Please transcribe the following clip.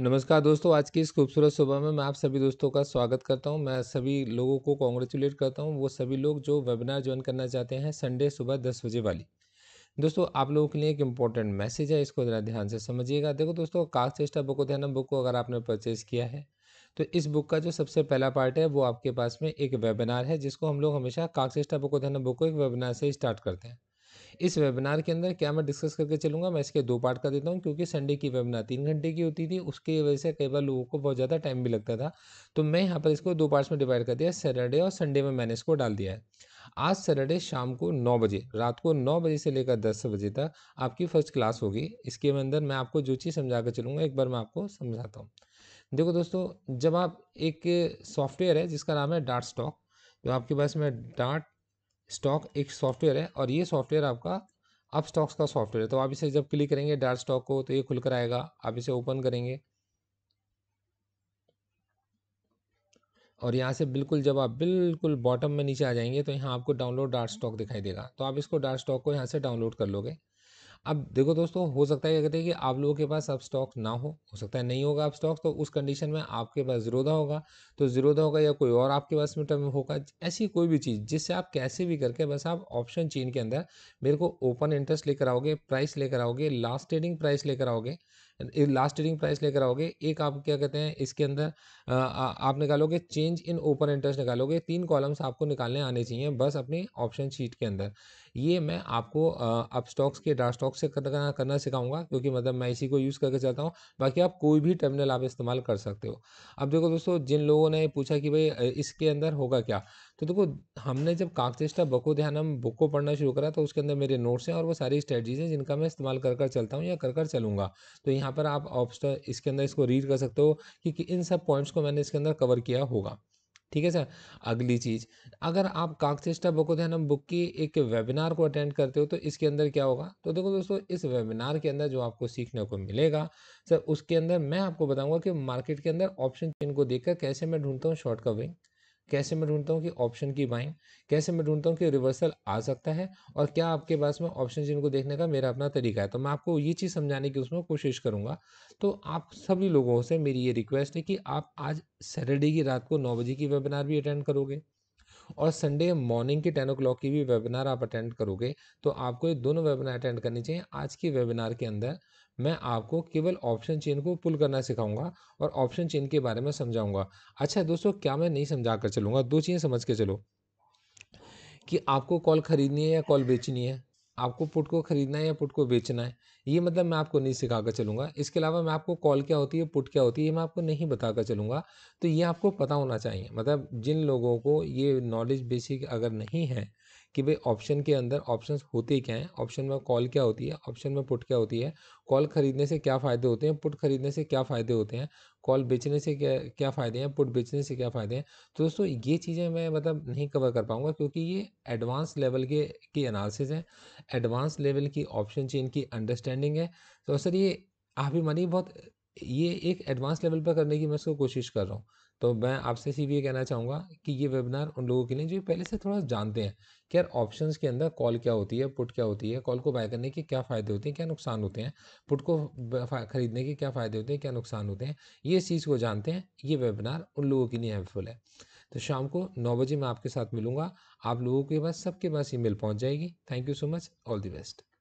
नमस्कार दोस्तों आज की इस खूबसूरत सुबह में मैं आप सभी दोस्तों का स्वागत करता हूं मैं सभी लोगों को कॉन्ग्रेचुलेट करता हूं वो सभी लोग जो वेबिनार ज्वाइन करना चाहते हैं संडे सुबह दस बजे वाली दोस्तों आप लोगों के लिए एक इम्पॉर्टेंट मैसेज है इसको ज़रा ध्यान से समझिएगा देखो दोस्तों कास्ट चेष्टा बुक ध्यान बुक को अगर आपने परचेज किया है तो इस बुक का जो सबसे पहला पार्ट है वो आपके पास में एक वेबिनार है जिसको हम लोग हमेशा काकचेष्टा बुको ध्यान बुक को एक वेबिनार से स्टार्ट करते हैं इस वेबिनार के अंदर क्या मैं डिस्कस करके चलूँगा मैं इसके दो पार्ट कर देता हूँ क्योंकि संडे की वेबिनार तीन घंटे की होती थी उसकी वजह से कई बार लोगों को बहुत ज़्यादा टाइम भी लगता था तो मैं यहाँ पर इसको दो पार्ट्स में डिवाइड कर दिया सैटरडे और संडे में मैंने इसको डाल दिया है आज सैटरडे शाम को नौ बजे रात को नौ बजे से लेकर दस बजे तक आपकी फर्स्ट क्लास होगी इसके अंदर मैं आपको जो चीज़ समझा कर चलूँगा एक बार मैं आपको समझाता हूँ देखो दोस्तों जब आप एक सॉफ्टवेयर है जिसका नाम है डार्ट स्टॉक जो आपके पास में डाट स्टॉक एक सॉफ्टवेयर है और ये सॉफ्टवेयर आपका अप स्टॉक्स का सॉफ्टवेयर है तो आप इसे जब क्लिक करेंगे डार्ट स्टॉक को तो ये खुलकर आएगा आप इसे ओपन करेंगे और यहाँ से बिल्कुल जब आप बिल्कुल बॉटम में नीचे आ जाएंगे तो यहाँ आपको डाउनलोड डार्ट स्टॉक दिखाई देगा तो आप इसको डार्ट स्टॉक को यहाँ से डाउनलोड कर लोगे अब देखो दोस्तों हो सकता है क्या कहते हैं कि आप लोगों के पास अब स्टॉक ना हो हो सकता है नहीं होगा अब स्टॉक तो उस कंडीशन में आपके पास जीरोदा होगा तो जीरोदा होगा या कोई और आपके पास में टर्म होगा ऐसी कोई भी चीज़ जिससे आप कैसे भी करके बस आप ऑप्शन चेन के अंदर मेरे को ओपन इंटरेस्ट लेकर आओगे प्राइस लेकर आओगे लास्ट ट्रेडिंग प्राइस लेकर आओगे लास्ट ट्रेडिंग प्राइस लेकर आओगे एक आप क्या कहते हैं इसके अंदर आ, आ, आप निकालोगे चेंज इन ओपन इंटरेस्ट निकालोगे तीन कॉलम्स आपको निकालने आने चाहिए बस अपनी ऑप्शन शीट के अंदर ये मैं आपको अप स्टॉक्स के डार्क स्टॉक्स ब्लॉक से करना करना सिखाऊंगा क्योंकि मतलब मैं इसी को यूज़ करके चलता हूँ बाकी आप कोई भी टर्मिनल आप इस्तेमाल कर सकते हो अब देखो दोस्तों जिन लोगों ने पूछा कि भाई इसके अंदर होगा क्या तो देखो हमने जब काकचेष्टा बको ध्यान हम बुक को पढ़ना शुरू करा तो उसके अंदर मेरे नोट्स हैं और वो सारी स्ट्रेटजीज हैं जिनका मैं इस्तेमाल कर कर चलता हूँ या कर कर चलूँगा तो यहाँ पर आप ऑप्शन इसके अंदर इसको रीड कर सकते हो कि, कि इन सब पॉइंट्स को मैंने इसके अंदर कवर किया होगा ठीक है सर अगली चीज़ अगर आप काकचेष्टा बकोध्यानम बुक की एक वेबिनार को अटेंड करते हो तो इसके अंदर क्या होगा तो देखो दोस्तों इस वेबिनार के अंदर जो आपको सीखने को मिलेगा सर उसके अंदर मैं आपको बताऊंगा कि मार्केट के अंदर ऑप्शन चेन को देखकर कैसे मैं ढूंढता हूँ शॉर्ट कवरिंग कैसे मैं ढूंढता हूँ कि ऑप्शन की बाइंग कैसे मैं ढूंढता हूँ कि रिवर्सल आ सकता है और क्या आपके पास में ऑप्शन जिनको देखने का मेरा अपना तरीका है तो मैं आपको ये चीज़ समझाने की उसमें कोशिश करूँगा तो आप सभी लोगों से मेरी ये रिक्वेस्ट है कि आप आज सैटरडे की रात को नौ बजे की वेबिनार भी अटेंड करोगे और संडे मॉर्निंग के टेन ओ की भी वेबिनार आप अटेंड करोगे तो आपको ये दोनों वेबिनार अटेंड करनी चाहिए आज की वेबिनार के अंदर मैं आपको केवल ऑप्शन चेन को पुल करना सिखाऊंगा और ऑप्शन चेन के बारे में समझाऊंगा अच्छा दोस्तों क्या मैं नहीं समझा कर चलूँगा दो चीज़ें समझ के चलो कि आपको कॉल खरीदनी है या कॉल बेचनी है आपको पुट को खरीदना है या पुट को बेचना है ये मतलब मैं आपको नहीं सिखा कर चलूँगा इसके अलावा मैं आपको कॉल क्या होती है पुट क्या होती है ये मैं आपको नहीं बता कर चलूँगा तो ये आपको पता होना चाहिए मतलब जिन लोगों को ये नॉलेज बेसिक अगर नहीं है कि भाई ऑप्शन के अंदर ऑप्शंस होते क्या हैं ऑप्शन में कॉल क्या होती है ऑप्शन में पुट क्या होती है कॉल खरीदने से क्या फ़ायदे होते हैं पुट खरीदने से क्या फ़ायदे होते हैं कॉल बेचने से क्या क्या फ़ायदे हैं पुट बेचने से क्या फ़ायदे हैं तो दोस्तों ये चीज़ें मैं मतलब नहीं कवर कर पाऊँगा क्योंकि ये एडवांस लेवल के की एनालिसिस हैं एडवांस लेवल की ऑप्शन चेन की अंडरस्टैंड अंडरस्टैंडिंग है तो सर ये आप भी मानिए बहुत ये एक एडवांस लेवल पर करने की मैं उसको कोशिश कर रहा हूँ तो मैं आपसे सिर्फ ये कहना चाहूँगा कि ये वेबिनार उन लोगों के लिए जो पहले से थोड़ा जानते हैं कि यार ऑप्शन के अंदर कॉल क्या होती है पुट क्या होती है कॉल को बाय करने के क्या फ़ायदे होते हैं क्या नुकसान होते हैं पुट को खरीदने के क्या फ़ायदे होते हैं क्या नुकसान होते हैं ये चीज़ को जानते हैं ये वेबिनार उन लोगों के लिए हेल्पफुल है तो शाम को नौ बजे मैं आपके साथ मिलूंगा आप लोगों के पास सबके पास ई पहुंच जाएगी thank you so much all the best